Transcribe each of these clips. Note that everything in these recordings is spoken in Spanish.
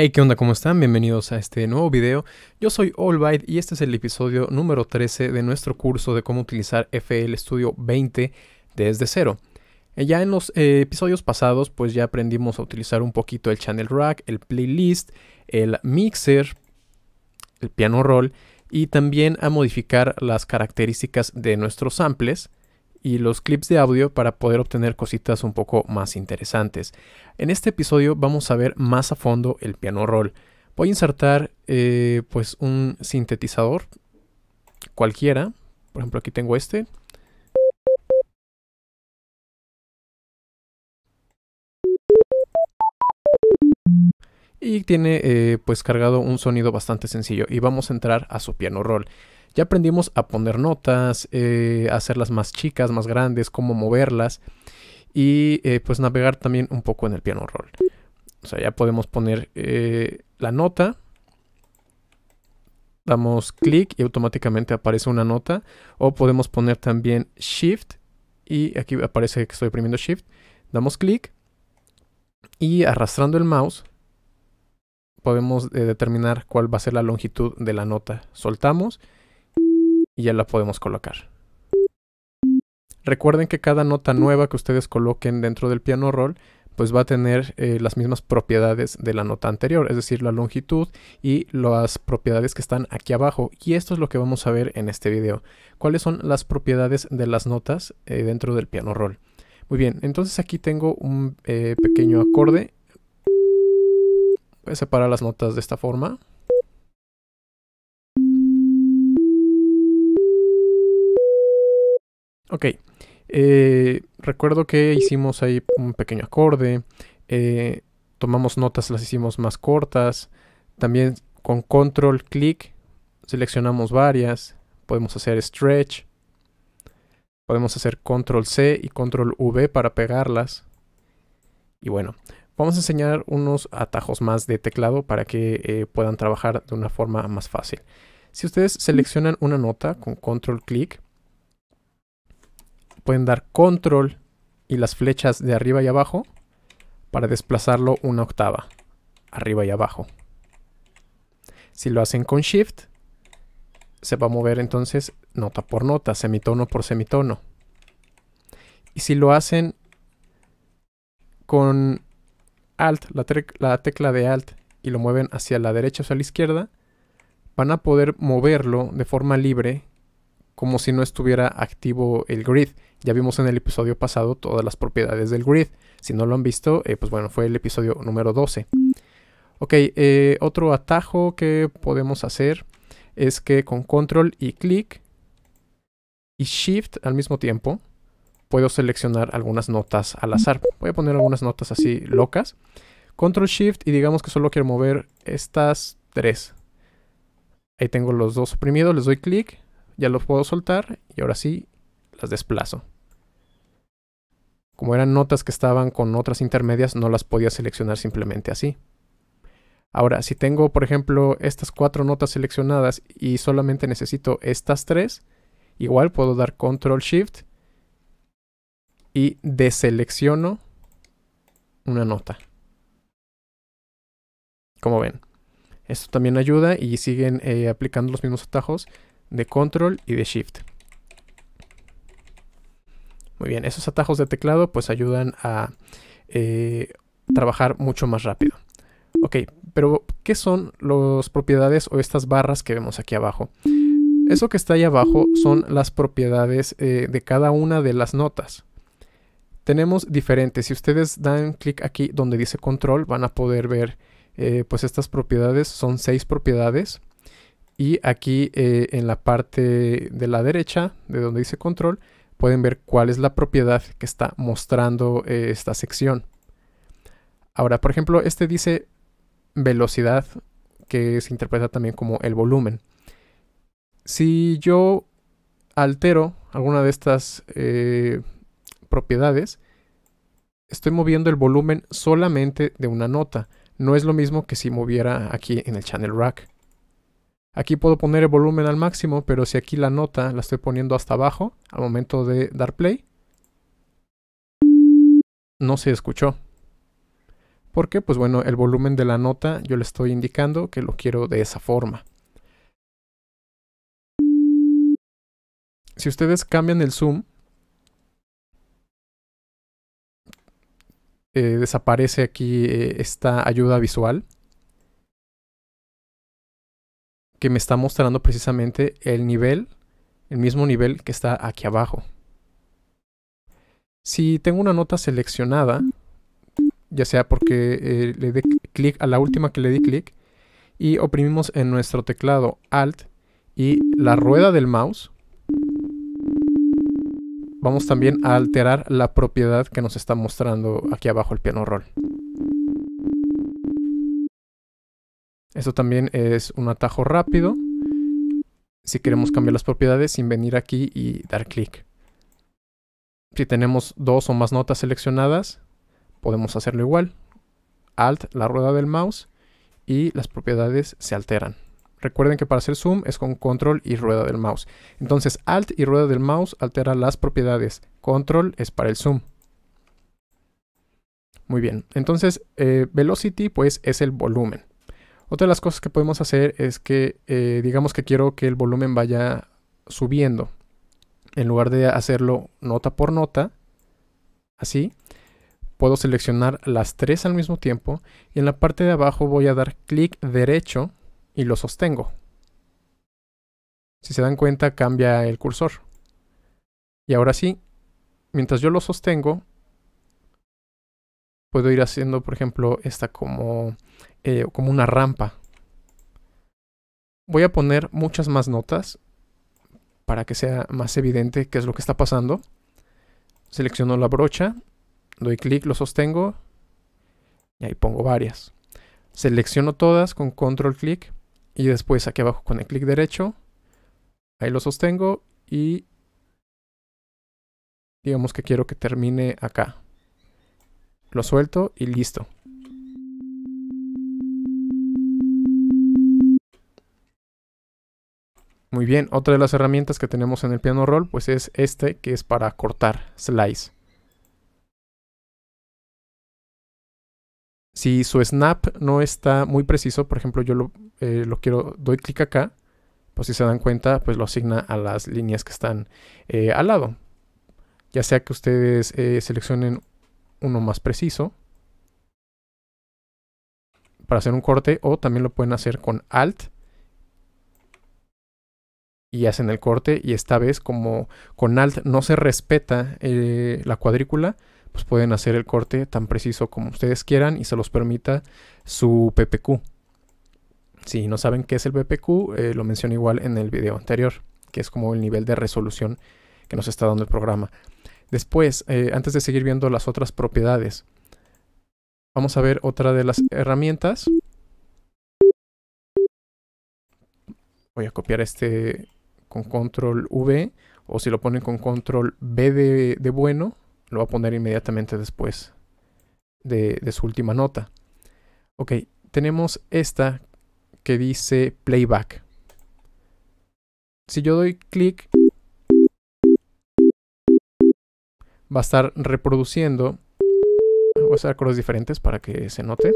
Hey, ¿qué onda? ¿Cómo están? Bienvenidos a este nuevo video. Yo soy Allbyte y este es el episodio número 13 de nuestro curso de cómo utilizar FL Studio 20 desde cero. Eh, ya en los eh, episodios pasados, pues ya aprendimos a utilizar un poquito el channel rack, el playlist, el mixer, el piano roll y también a modificar las características de nuestros samples y los clips de audio para poder obtener cositas un poco más interesantes. En este episodio vamos a ver más a fondo el piano roll. Voy a insertar eh, pues un sintetizador cualquiera. Por ejemplo aquí tengo este. Y tiene eh, pues cargado un sonido bastante sencillo y vamos a entrar a su piano roll. Ya aprendimos a poner notas, eh, hacerlas más chicas, más grandes, cómo moverlas y eh, pues navegar también un poco en el piano roll. O sea, ya podemos poner eh, la nota, damos clic y automáticamente aparece una nota o podemos poner también shift y aquí aparece que estoy oprimiendo shift, damos clic y arrastrando el mouse podemos determinar cuál va a ser la longitud de la nota. Soltamos y ya la podemos colocar. Recuerden que cada nota nueva que ustedes coloquen dentro del piano roll pues va a tener eh, las mismas propiedades de la nota anterior, es decir, la longitud y las propiedades que están aquí abajo. Y esto es lo que vamos a ver en este video. ¿Cuáles son las propiedades de las notas eh, dentro del piano roll? Muy bien, entonces aquí tengo un eh, pequeño acorde. Voy a separar las notas de esta forma. Ok, eh, recuerdo que hicimos ahí un pequeño acorde, eh, tomamos notas, las hicimos más cortas, también con control clic seleccionamos varias, podemos hacer stretch, podemos hacer control C y control V para pegarlas. Y bueno, vamos a enseñar unos atajos más de teclado para que eh, puedan trabajar de una forma más fácil. Si ustedes seleccionan una nota con control clic, pueden dar control y las flechas de arriba y abajo para desplazarlo una octava, arriba y abajo. Si lo hacen con shift, se va a mover entonces nota por nota, semitono por semitono. Y si lo hacen con alt, la, tecla de alt, y lo mueven hacia la derecha o hacia la izquierda, van a poder moverlo de forma libre como si no estuviera activo el grid. Ya vimos en el episodio pasado todas las propiedades del grid. Si no lo han visto, eh, pues bueno, fue el episodio número 12. Ok, eh, otro atajo que podemos hacer es que con control y clic y shift al mismo tiempo puedo seleccionar algunas notas al azar. Voy a poner algunas notas así locas. Control shift y digamos que solo quiero mover estas tres. Ahí tengo los dos oprimidos, les doy clic ya los puedo soltar y ahora sí las desplazo. Como eran notas que estaban con otras intermedias, no las podía seleccionar simplemente así. Ahora, si tengo, por ejemplo, estas cuatro notas seleccionadas y solamente necesito estas tres, igual puedo dar Control Shift y deselecciono una nota. Como ven, esto también ayuda y siguen eh, aplicando los mismos atajos de control y de shift. Muy bien, esos atajos de teclado pues ayudan a eh, trabajar mucho más rápido. Ok, pero ¿qué son las propiedades o estas barras que vemos aquí abajo? Eso que está ahí abajo son las propiedades eh, de cada una de las notas. Tenemos diferentes. Si ustedes dan clic aquí donde dice control, van a poder ver eh, pues estas propiedades. Son seis propiedades. Y aquí eh, en la parte de la derecha, de donde dice control, pueden ver cuál es la propiedad que está mostrando eh, esta sección. Ahora, por ejemplo, este dice velocidad, que se interpreta también como el volumen. Si yo altero alguna de estas eh, propiedades, estoy moviendo el volumen solamente de una nota. No es lo mismo que si moviera aquí en el channel rack. Aquí puedo poner el volumen al máximo, pero si aquí la nota la estoy poniendo hasta abajo, al momento de dar play, no se escuchó. ¿Por qué? Pues bueno, el volumen de la nota yo le estoy indicando que lo quiero de esa forma. Si ustedes cambian el zoom, eh, desaparece aquí eh, esta ayuda visual que me está mostrando precisamente el nivel, el mismo nivel que está aquí abajo. Si tengo una nota seleccionada, ya sea porque eh, le dé clic a la última que le di clic, y oprimimos en nuestro teclado Alt y la rueda del mouse, vamos también a alterar la propiedad que nos está mostrando aquí abajo el piano roll. Esto también es un atajo rápido si queremos cambiar las propiedades sin venir aquí y dar clic. Si tenemos dos o más notas seleccionadas, podemos hacerlo igual. Alt, la rueda del mouse, y las propiedades se alteran. Recuerden que para hacer zoom es con control y rueda del mouse. Entonces alt y rueda del mouse altera las propiedades. Control es para el zoom. Muy bien, entonces eh, velocity pues es el volumen. Otra de las cosas que podemos hacer es que eh, digamos que quiero que el volumen vaya subiendo. En lugar de hacerlo nota por nota, así, puedo seleccionar las tres al mismo tiempo y en la parte de abajo voy a dar clic derecho y lo sostengo. Si se dan cuenta cambia el cursor. Y ahora sí, mientras yo lo sostengo, puedo ir haciendo, por ejemplo, esta como, eh, como una rampa. Voy a poner muchas más notas para que sea más evidente qué es lo que está pasando. Selecciono la brocha, doy clic, lo sostengo y ahí pongo varias. Selecciono todas con control clic y después aquí abajo con el clic derecho. Ahí lo sostengo y digamos que quiero que termine acá lo suelto y listo. Muy bien, otra de las herramientas que tenemos en el piano roll pues es este que es para cortar slice. Si su snap no está muy preciso, por ejemplo yo lo, eh, quiero, doy clic acá, pues si se dan cuenta pues lo asigna a las líneas que están eh, al lado. Ya sea que ustedes eh, seleccionen uno más preciso para hacer un corte o también lo pueden hacer con Alt y hacen el corte y esta vez como con Alt no se respeta eh, la cuadrícula, pues pueden hacer el corte tan preciso como ustedes quieran y se los permita su PPQ. Si no saben qué es el PPQ, eh, lo mencioné igual en el video anterior, que es como el nivel de resolución que nos está dando el programa. Después, eh, antes de seguir viendo las otras propiedades, vamos a ver otra de las herramientas. Voy a copiar este con control V o si lo ponen con control B de, bueno, lo va a poner inmediatamente después de, de su última nota. Ok, tenemos esta que dice playback. Si yo doy clic va a estar reproduciendo. Voy a hacer acordes diferentes para que se note.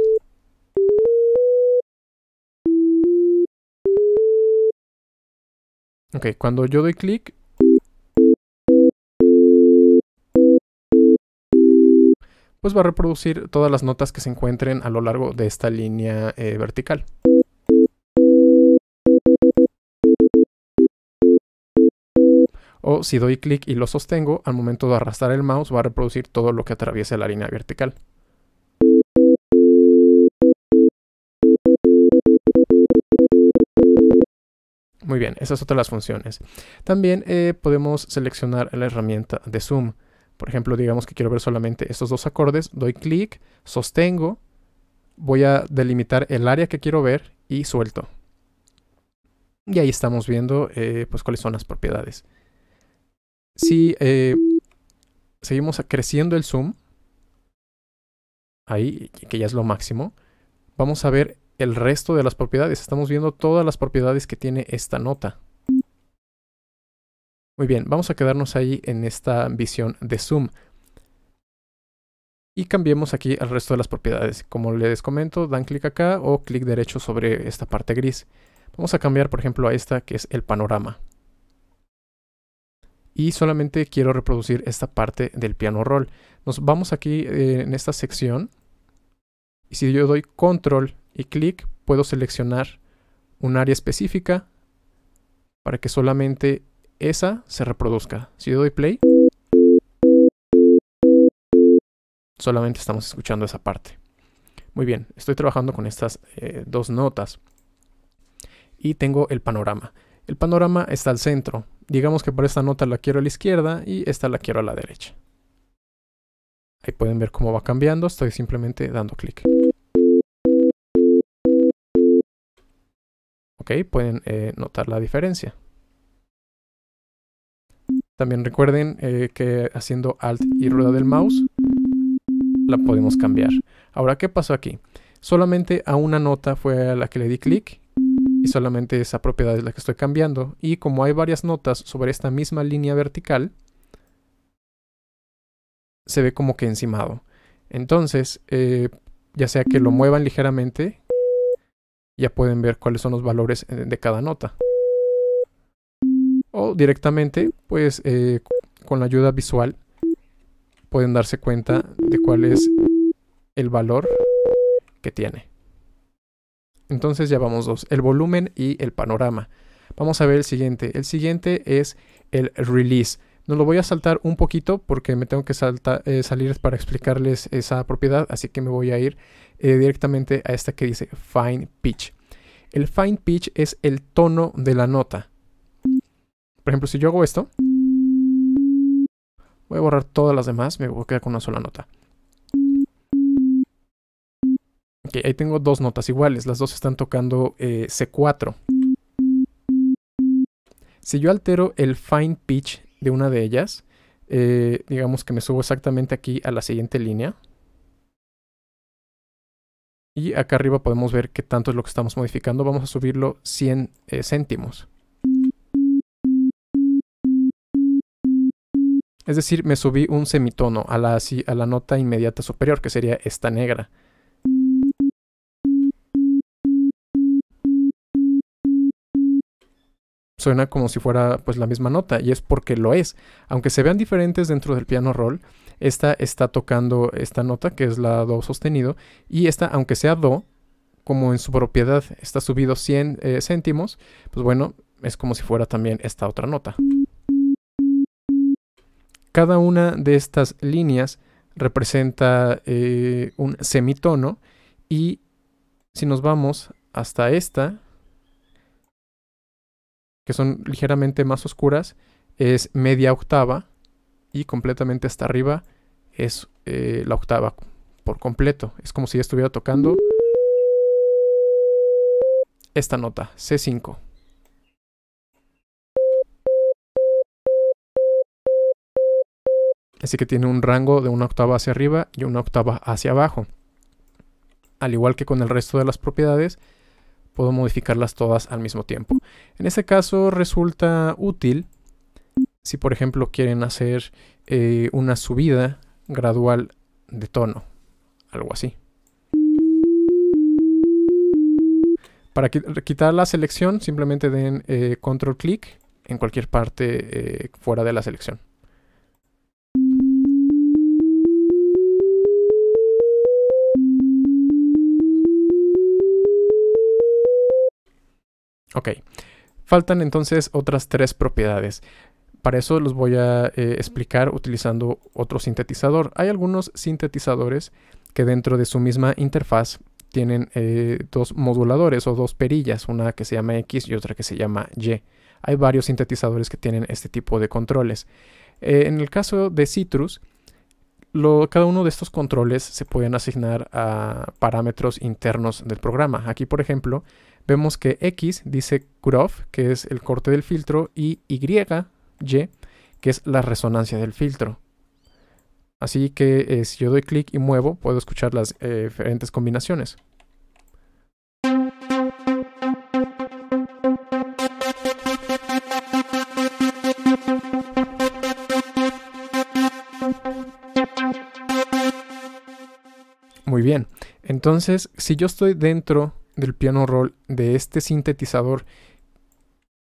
Ok, cuando yo doy clic. Pues va a reproducir todas las notas que se encuentren a lo largo de esta línea eh, vertical. o si doy clic y lo sostengo, al momento de arrastrar el mouse va a reproducir todo lo que atraviese la línea vertical. Muy bien, esas son todas las funciones. También eh, podemos seleccionar la herramienta de zoom. Por ejemplo, digamos que quiero ver solamente estos dos acordes, doy clic, sostengo, voy a delimitar el área que quiero ver y suelto. Y ahí estamos viendo eh, pues, cuáles son las propiedades si eh, seguimos creciendo el zoom, ahí, que ya es lo máximo, vamos a ver el resto de las propiedades. Estamos viendo todas las propiedades que tiene esta nota. Muy bien, vamos a quedarnos ahí en esta visión de zoom. Y cambiemos aquí al resto de las propiedades. Como les comento, dan clic acá o clic derecho sobre esta parte gris. Vamos a cambiar, por ejemplo, a esta que es el panorama y solamente quiero reproducir esta parte del piano roll. Nos vamos aquí eh, en esta sección y si yo doy control y clic puedo seleccionar un área específica para que solamente esa se reproduzca. Si yo doy play, solamente estamos escuchando esa parte. Muy bien, estoy trabajando con estas eh, dos notas y tengo el panorama. El panorama está al centro, Digamos que para esta nota la quiero a la izquierda y esta la quiero a la derecha. Ahí pueden ver cómo va cambiando, estoy simplemente dando clic. Ok, pueden eh, notar la diferencia. También recuerden eh, que haciendo Alt y rueda del mouse la podemos cambiar. Ahora, ¿qué pasó aquí? Solamente a una nota fue a la que le di clic y solamente esa propiedad es la que estoy cambiando. Y como hay varias notas sobre esta misma línea vertical, se ve como que encimado. Entonces, eh, ya sea que lo muevan ligeramente, ya pueden ver cuáles son los valores eh, de cada nota. O directamente, pues eh, con la ayuda visual, pueden darse cuenta de cuál es el valor que tiene. Entonces ya vamos dos, el volumen y el panorama. Vamos a ver el siguiente. El siguiente es el release. No lo voy a saltar un poquito porque me tengo que eh, salir para explicarles esa propiedad, así que me voy a ir eh, directamente a esta que dice fine pitch. El fine pitch es el tono de la nota. Por ejemplo, si yo hago esto, voy a borrar todas las demás, me voy a quedar con una sola nota. ahí tengo dos notas iguales, las dos están tocando eh, C4. Si yo altero el fine pitch de una de ellas, eh, digamos que me subo exactamente aquí a la siguiente línea. Y acá arriba podemos ver qué tanto es lo que estamos modificando. Vamos a subirlo 100 eh, céntimos. Es decir, me subí un semitono a la nota inmediata superior, que sería esta negra. suena como si fuera pues la misma nota y es porque lo es. Aunque se vean diferentes dentro del piano roll, esta está tocando esta nota que es la do sostenido y esta aunque sea do, como en su propiedad está subido 100 eh, céntimos, pues bueno, es como si fuera también esta otra nota. Cada una de estas líneas representa eh, un semitono y si nos vamos hasta esta, que son ligeramente más oscuras, es media octava y completamente hasta arriba es eh, la octava por completo. Es como si estuviera tocando esta nota, C5. Así que tiene un rango de una octava hacia arriba y una octava hacia abajo. Al igual que con el resto de las propiedades, puedo modificarlas todas al mismo tiempo. En este caso resulta útil si por ejemplo quieren hacer eh, una subida gradual de tono, algo así. Para quitar la selección simplemente den eh, control clic en cualquier parte eh, fuera de la selección. Ok, faltan entonces otras tres propiedades. Para eso los voy a eh, explicar utilizando otro sintetizador. Hay algunos sintetizadores que dentro de su misma interfaz tienen eh, dos moduladores o dos perillas, una que se llama X y otra que se llama Y. Hay varios sintetizadores que tienen este tipo de controles. Eh, en el caso de Citrus, cada uno de estos controles se pueden asignar a parámetros internos del programa. Aquí, por ejemplo, vemos que X dice cutoff, que es el corte del filtro, y Y, que es la resonancia del filtro. Así que eh, si yo doy clic y muevo, puedo escuchar las eh, diferentes combinaciones. Muy bien, entonces si yo estoy dentro del piano roll de este sintetizador,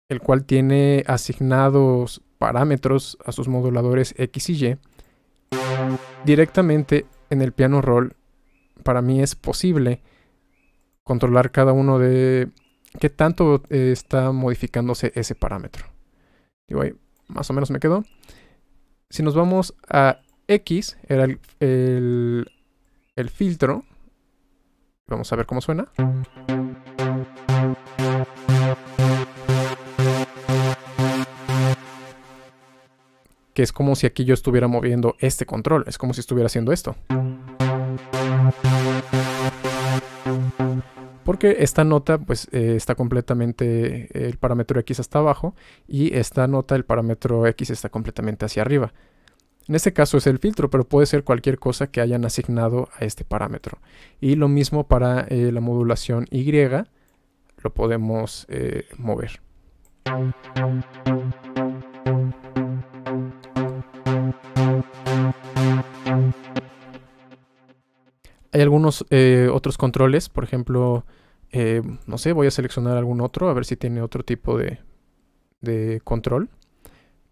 el cual tiene asignados parámetros a sus moduladores X y Y, directamente en el piano roll, para mí es posible controlar cada uno de qué tanto eh, está modificándose ese parámetro. Y ahí más o menos me quedó. Si nos vamos a X, era el filtro, Vamos a ver cómo suena. Que es como si aquí yo estuviera moviendo este control, es como si estuviera haciendo esto. Porque esta nota pues eh, está completamente, el parámetro X hasta abajo y esta nota el parámetro X está completamente hacia arriba. En este caso es el filtro, pero puede ser cualquier cosa que hayan asignado a este parámetro. Y lo mismo para eh, la modulación Y, lo podemos eh, mover. Hay algunos eh, otros controles, por ejemplo, no sé, voy a seleccionar algún otro, a ver si tiene otro tipo de control.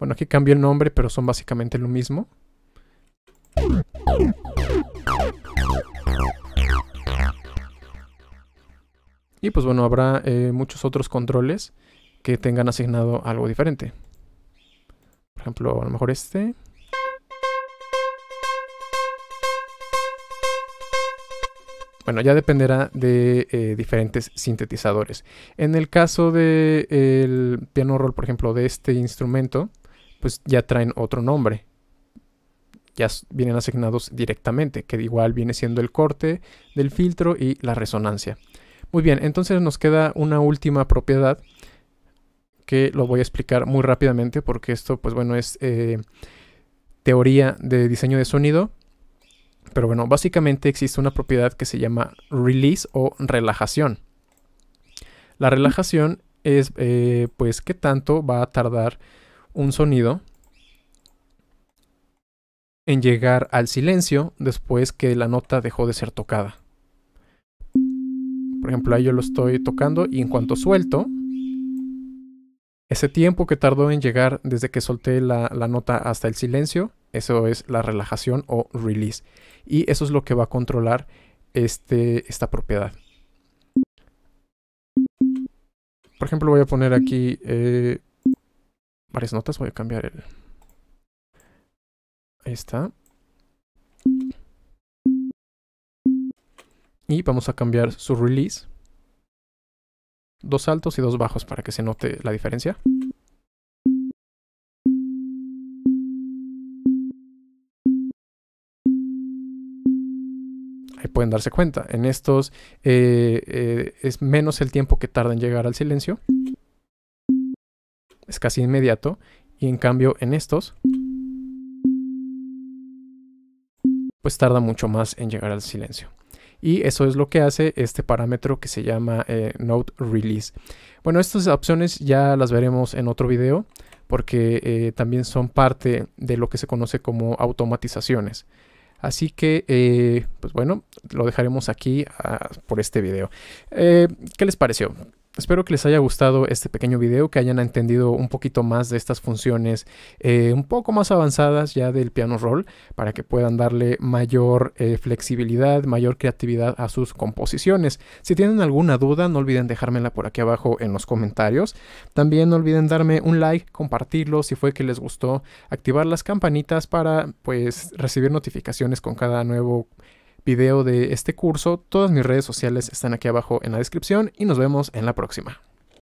Bueno, aquí cambió el nombre, pero son básicamente lo mismo. Y pues bueno, habrá eh, muchos otros controles que tengan asignado algo diferente. Por ejemplo, a lo mejor este. Bueno, ya dependerá de eh, diferentes sintetizadores. En el caso del de, piano roll, por ejemplo, de este instrumento, pues ya traen otro nombre. Ya vienen asignados directamente, que igual viene siendo el corte del filtro y la resonancia. Muy bien, entonces nos queda una última propiedad que lo voy a explicar muy rápidamente porque esto, pues bueno, es eh, teoría de diseño de sonido. Pero bueno, básicamente existe una propiedad que se llama release o relajación. La relajación es, eh, pues, qué tanto va a tardar un sonido en llegar al silencio después que la nota dejó de ser tocada. Por ejemplo, ahí yo lo estoy tocando y en cuanto suelto, ese tiempo que tardó en llegar desde que solté la, nota hasta el silencio, eso es la relajación o release. Y eso es lo que va a controlar este, esta propiedad. Por ejemplo, voy a poner aquí eh, varias notas. Voy a cambiar el... Ahí está. Y vamos a cambiar su release. Dos altos y dos bajos para que se note la diferencia. Ahí pueden darse cuenta. En estos eh, eh, es menos el tiempo que tarda en llegar al silencio es casi inmediato y en cambio en estos pues tarda mucho más en llegar al silencio. Y eso es lo que hace este parámetro que se llama eh, Note Release. Bueno, estas opciones ya las veremos en otro video porque eh, también son parte de lo que se conoce como automatizaciones. Así que, eh, pues bueno, lo dejaremos aquí ah, por este video. ¿Qué les pareció? Espero que les haya gustado este pequeño video, que hayan entendido un poquito más de estas funciones eh, un poco más avanzadas ya del piano roll, para que puedan darle mayor eh, flexibilidad, mayor creatividad a sus composiciones. Si tienen alguna duda, no olviden dejármela por aquí abajo en los comentarios. También no olviden darme un like, compartirlo si fue que les gustó, activar las campanitas para pues recibir notificaciones con cada nuevo video de este curso. Todas mis redes sociales están aquí abajo en la descripción y nos vemos en la próxima.